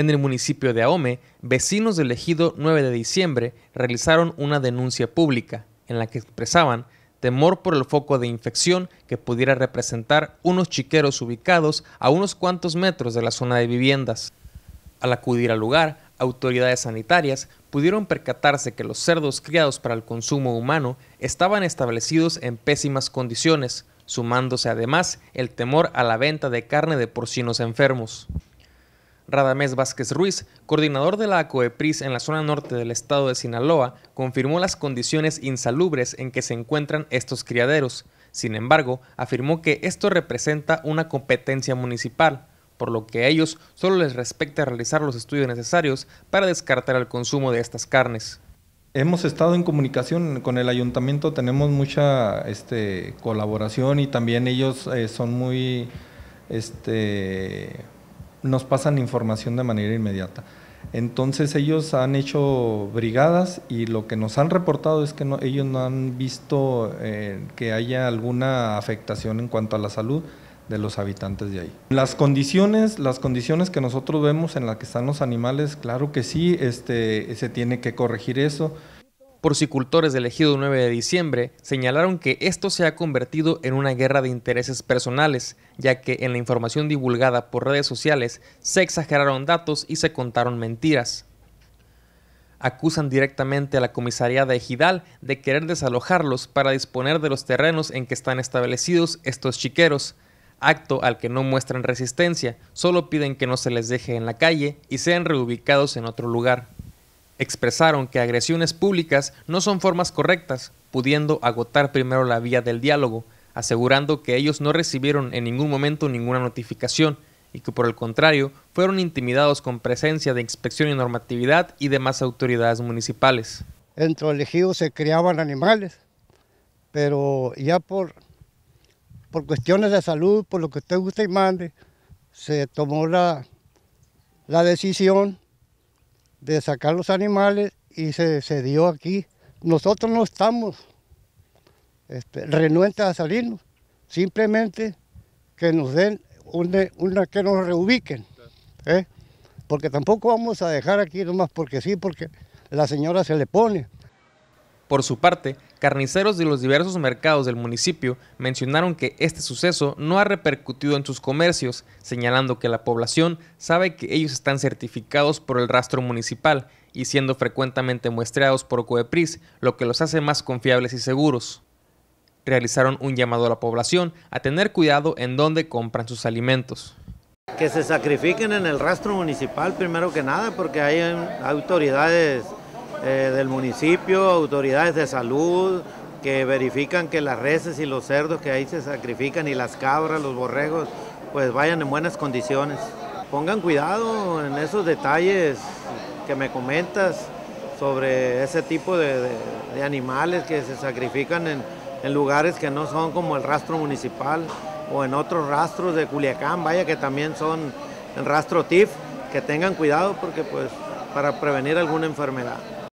En el municipio de Ahome, vecinos del ejido 9 de diciembre realizaron una denuncia pública en la que expresaban temor por el foco de infección que pudiera representar unos chiqueros ubicados a unos cuantos metros de la zona de viviendas. Al acudir al lugar, autoridades sanitarias pudieron percatarse que los cerdos criados para el consumo humano estaban establecidos en pésimas condiciones, sumándose además el temor a la venta de carne de porcinos enfermos. Radamés Vázquez Ruiz, coordinador de la COEPRIS en la zona norte del estado de Sinaloa, confirmó las condiciones insalubres en que se encuentran estos criaderos. Sin embargo, afirmó que esto representa una competencia municipal, por lo que a ellos solo les respecta realizar los estudios necesarios para descartar el consumo de estas carnes. Hemos estado en comunicación con el ayuntamiento, tenemos mucha este, colaboración y también ellos eh, son muy este, nos pasan información de manera inmediata. Entonces ellos han hecho brigadas y lo que nos han reportado es que ellos no han visto eh, que haya alguna afectación en cuanto a la salud de los habitantes de ahí. Las condiciones, las condiciones que nosotros vemos en las que están los animales, claro que sí, este, se tiene que corregir eso porcicultores del ejido 9 de diciembre señalaron que esto se ha convertido en una guerra de intereses personales, ya que en la información divulgada por redes sociales se exageraron datos y se contaron mentiras. Acusan directamente a la comisaría de Ejidal de querer desalojarlos para disponer de los terrenos en que están establecidos estos chiqueros, acto al que no muestran resistencia, solo piden que no se les deje en la calle y sean reubicados en otro lugar. Expresaron que agresiones públicas no son formas correctas, pudiendo agotar primero la vía del diálogo, asegurando que ellos no recibieron en ningún momento ninguna notificación y que por el contrario fueron intimidados con presencia de inspección y normatividad y demás autoridades municipales. Entre el ejido se criaban animales, pero ya por, por cuestiones de salud, por lo que usted guste y mande, se tomó la, la decisión de sacar los animales y se, se dio aquí. Nosotros no estamos este, renuentes a salirnos, simplemente que nos den una, una que nos reubiquen. ¿eh? Porque tampoco vamos a dejar aquí nomás porque sí, porque la señora se le pone. Por su parte, carniceros de los diversos mercados del municipio mencionaron que este suceso no ha repercutido en sus comercios, señalando que la población sabe que ellos están certificados por el rastro municipal y siendo frecuentemente muestreados por COEPRIS, lo que los hace más confiables y seguros. Realizaron un llamado a la población a tener cuidado en dónde compran sus alimentos. Que se sacrifiquen en el rastro municipal primero que nada, porque hay um, autoridades eh, del municipio, autoridades de salud, que verifican que las reses y los cerdos que ahí se sacrifican y las cabras, los borregos, pues vayan en buenas condiciones. Pongan cuidado en esos detalles que me comentas sobre ese tipo de, animales que se sacrifican en, lugares que no son como el rastro municipal o en otros rastros de Culiacán, vaya que también son en rastro TIF, que tengan cuidado porque pues para prevenir alguna enfermedad.